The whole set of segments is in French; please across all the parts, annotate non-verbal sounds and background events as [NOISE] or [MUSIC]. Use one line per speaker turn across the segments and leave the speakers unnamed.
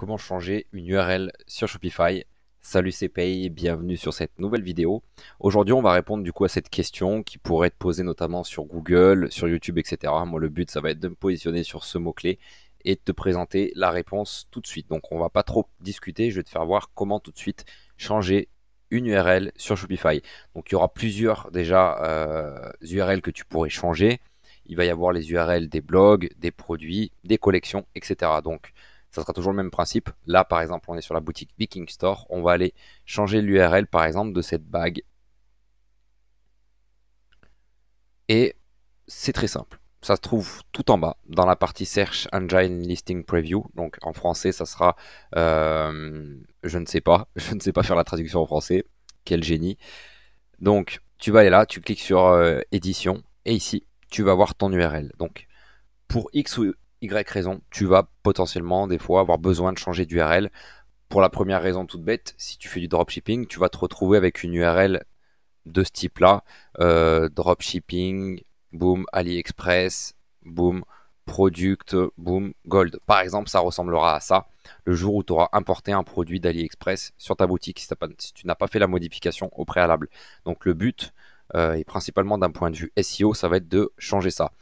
comment changer une URL sur Shopify. Salut c'est Pay, bienvenue sur cette nouvelle vidéo. Aujourd'hui on va répondre du coup à cette question qui pourrait être posée notamment sur Google, sur YouTube, etc. Moi le but ça va être de me positionner sur ce mot-clé et de te présenter la réponse tout de suite. Donc on va pas trop discuter, je vais te faire voir comment tout de suite changer une URL sur Shopify. Donc il y aura plusieurs déjà URL euh, que tu pourrais changer. Il va y avoir les URL des blogs, des produits, des collections, etc. Donc ça sera toujours le même principe. Là, par exemple, on est sur la boutique Viking Store. On va aller changer l'URL, par exemple, de cette bague. Et c'est très simple. Ça se trouve tout en bas, dans la partie Search Engine Listing Preview. Donc en français, ça sera... Euh, je ne sais pas. [LAUGHS] Je ne sais pas faire la traduction en français. Quel génie. Donc, tu vas aller là, tu cliques sur euh, Édition. Et ici, tu vas voir ton URL. Donc, pour X ou y raison, tu vas potentiellement des fois avoir besoin de changer d'URL. Pour la première raison toute bête, si tu fais du dropshipping, tu vas te retrouver avec une URL de ce type-là, euh, dropshipping, boom, AliExpress, boom, product, boom, gold. Par exemple, ça ressemblera à ça. Le jour où tu auras importé un produit d'AliExpress sur ta boutique, si, tu n'as pas fait la modification au préalable. Donc le but, est euh, et principalement d'un point de vue SEO, ça va être de changer ça.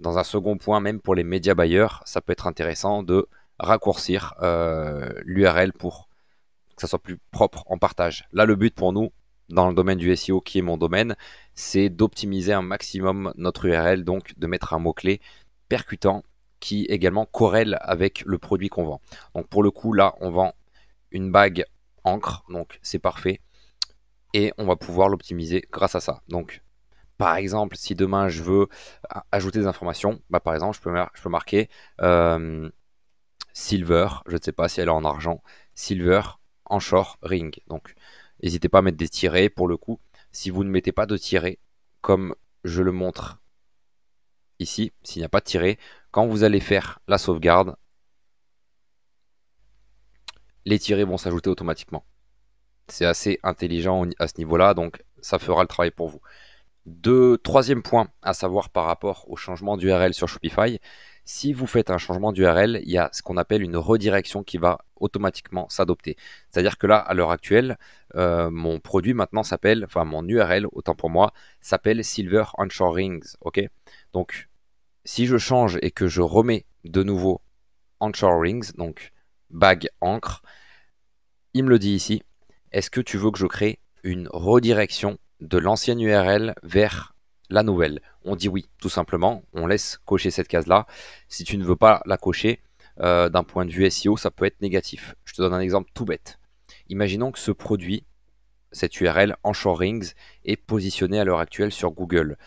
Dans un second point, même pour les médias bailleurs, ça peut être intéressant de raccourcir euh, l'URL pour que ça soit plus propre en partage. Là, le but pour nous, dans le domaine du SEO, qui est mon domaine, c'est d'optimiser un maximum notre URL, donc de mettre un mot-clé percutant qui également corrèle avec le produit qu'on vend. Donc pour le coup, là, on vend une bague encre, donc c'est parfait. Et on va pouvoir l'optimiser grâce à ça. Donc par exemple, si demain je veux euh, ajouter des informations, bah, par exemple, je peux, marquer euh, silver, je ne sais pas si elle est en argent, silver, en short, ring. Donc, n'hésitez pas à mettre des tirets pour le coup. Si vous ne mettez pas de tirets, comme je le montre ici, s'il n'y a pas de tiret, quand vous allez faire la sauvegarde, les tirets vont s'ajouter automatiquement. C'est assez intelligent à ce niveau-là, donc ça fera le travail pour vous. Deux, troisième point, à savoir par rapport au changement d'URL sur Shopify, si vous faites un changement d'URL, il y a ce qu'on appelle une redirection qui va automatiquement s'adopter. C'est-à-dire que là, à l'heure actuelle, euh, mon produit maintenant s'appelle, enfin mon URL, autant pour moi, s'appelle Silver Onshore Rings. Ok Donc, si je change et que je remets de nouveau Onshore Rings, donc bague encre, il me le dit ici. Est-ce que tu veux que je crée une redirection de l'ancienne URL vers la nouvelle. On dit oui, tout simplement. On laisse cocher cette case-là. Si tu ne veux pas la cocher, euh, d'un point de vue SEO, ça peut être négatif. Je te donne un exemple tout bête. Imaginons que ce produit, cette URL en rings, est positionné à l'heure actuelle sur Google.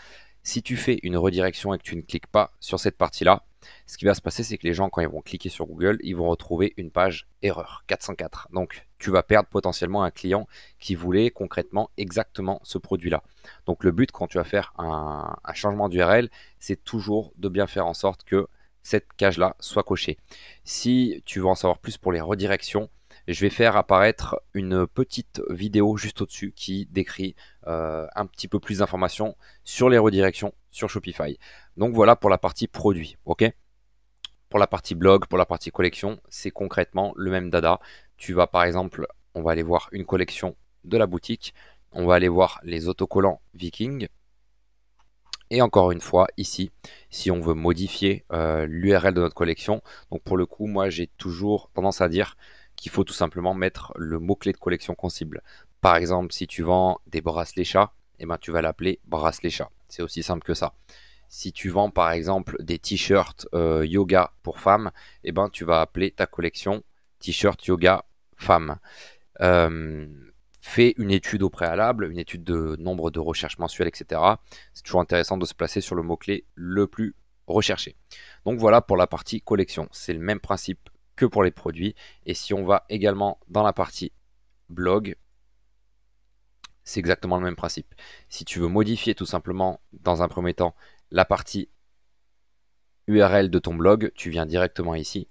Si tu fais une redirection et que tu ne cliques pas sur cette partie-là, ce qui va se passer, c'est que les gens, quand ils vont cliquer sur Google, ils vont retrouver une page erreur 404. Donc, tu vas perdre potentiellement un client qui voulait concrètement exactement ce produit-là. Donc, le but quand tu vas faire un, changement d'URL, c'est toujours de bien faire en sorte que cette cage-là soit cochée. Si tu veux en savoir plus pour les redirections, je vais faire apparaître une petite vidéo juste au-dessus qui décrit euh, un petit peu plus d'informations sur les redirections sur Shopify. Donc voilà pour la partie produit, ok Pour la partie blog, pour la partie collection, c'est concrètement le même dada. Tu vas par exemple, on va aller voir une collection de la boutique, on va aller voir les autocollants Viking, et encore une fois, ici, si on veut modifier euh, l'URL de notre collection, donc pour le coup, moi j'ai toujours tendance à dire qu'il faut tout simplement mettre le mot-clé de collection qu'on cible. Par exemple, si tu vends des bracelets chats, eh ben, tu vas l'appeler bracelets chats. C'est aussi simple que ça. Si tu vends par exemple des t-shirts euh, yoga pour femmes, eh ben, tu vas appeler ta collection t-shirt yoga femmes. Euh, fais une étude au préalable, une étude de nombre de recherches mensuelles, etc. C'est toujours intéressant de se placer sur le mot-clé le plus recherché. Donc voilà pour la partie collection. C'est le même principe que pour les produits. Et si on va également dans la partie blog, c'est exactement le même principe. Si tu veux modifier tout simplement dans un premier temps la partie URL de ton blog, tu viens directement ici,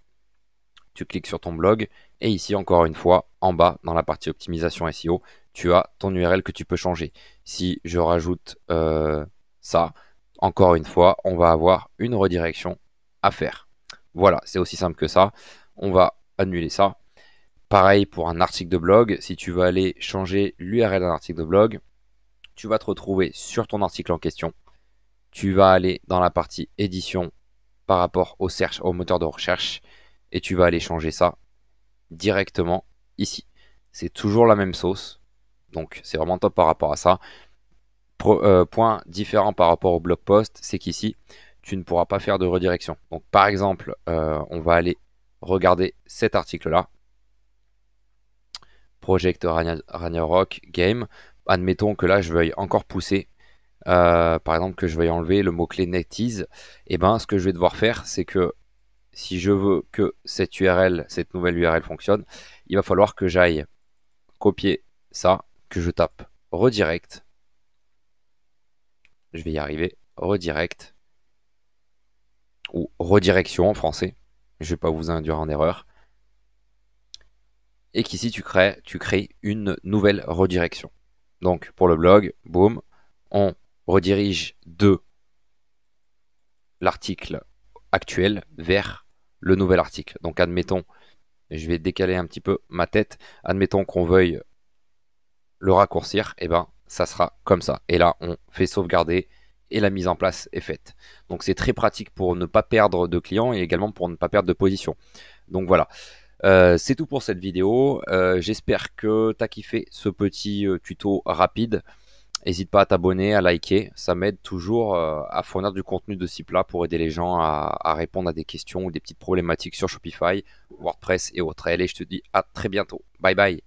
tu cliques sur ton blog et ici encore une fois en bas dans la partie optimisation SEO, tu as ton URL que tu peux changer. Si je rajoute euh, ça, encore une fois, on va avoir une redirection à faire. Voilà, c'est aussi simple que ça on va annuler ça. Pareil pour un article de blog, si tu veux aller changer l'URL d'un article de blog, tu vas te retrouver sur ton article en question. Tu vas aller dans la partie édition par rapport au, search, au moteur de recherche et tu vas aller changer ça directement ici. C'est toujours la même sauce, donc c'est vraiment top par rapport à ça. Euh, point différent par rapport au blog post, c'est qu'ici, tu ne pourras pas faire de redirection. Donc par exemple, euh, on va aller regardez cet article-là. Project Ragnarok Game. Admettons que là, je veuille encore pousser. Euh, par exemple, que je veuille enlever le mot-clé NetEase. Et eh ben, ce que je vais devoir faire, c'est que si je veux que cette URL, cette nouvelle URL fonctionne, il va falloir que j'aille copier ça, que je tape redirect. Je vais y arriver. Redirect. Ou redirection en français je vais pas vous induire en erreur. Et qu'ici, tu crées, tu crées une nouvelle redirection. Donc, pour le blog, boum, on redirige de l'article actuel vers le nouvel article. Donc, admettons, je vais décaler un petit peu ma tête. Admettons qu'on veuille le raccourcir, et eh ben ça sera comme ça. Et là, on fait sauvegarder et la mise en place est faite. Donc c'est très pratique pour ne pas perdre de clients et également pour ne pas perdre de position. Donc voilà. Euh, c'est tout pour cette vidéo. Euh, j'espère que tu as kiffé ce petit euh, tuto rapide. N'hésite pas à t'abonner, à liker. Ça m'aide toujours à fournir du contenu de ce pour aider les gens à, à répondre à des questions ou des petites problématiques sur Shopify, WordPress et autres. Et je te dis à très bientôt. Bye bye.